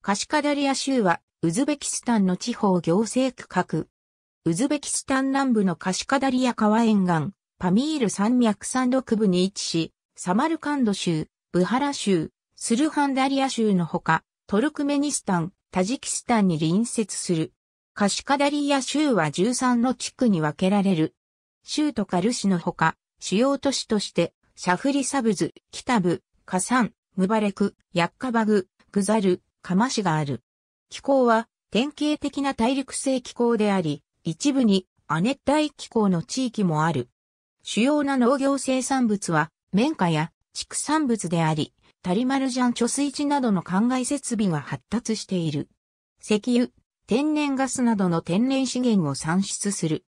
カシカダリア州は、ウズベキスタンの地方行政区画。ウズベキスタン南部のカシカダリア川沿岸、パミール山脈山麓部に位置し、サマルカンド州、ブハラ州、スルハンダリア州のほか、トルクメニスタン、タジキスタンに隣接する。カシカダリア州は13の地区に分けられる。州とカル市のほか、主要都市として、シャフリサブズ、キタブ、カサン、ムバレク、ヤッカバグ、グザル、釜市がある。気候は典型的な大陸性気候であり、一部に亜熱帯気候の地域もある。主要な農業生産物は綿花や畜産物であり、タリマルジャン貯水池などの灌漑設備が発達している。石油、天然ガスなどの天然資源を産出する。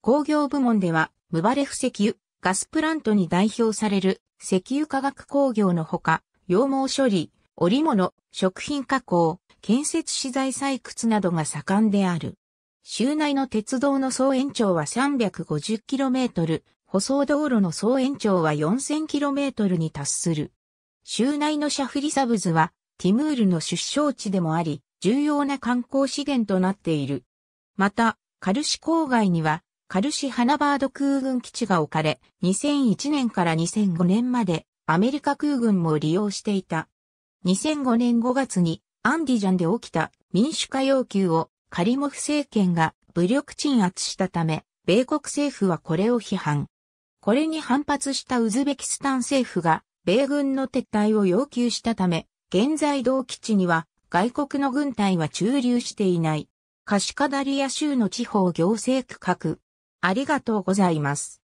工業部門では、ムバレフ石油、ガスプラントに代表される石油化学工業のほか、羊毛処理、織物、食品加工、建設資材採掘などが盛んである。州内の鉄道の総延長は 350km、舗装道路の総延長は 4000km に達する。州内のシャフリサブズは、ティムールの出生地でもあり、重要な観光資源となっている。また、カルシ郊外には、カルシハナバード空軍基地が置かれ、2001年から2005年までアメリカ空軍も利用していた。2005年5月にアンディジャンで起きた民主化要求をカリモフ政権が武力鎮圧したため、米国政府はこれを批判。これに反発したウズベキスタン政府が米軍の撤退を要求したため、現在同基地には外国の軍隊は駐留していない。カシカダリア州の地方行政区画。ありがとうございます。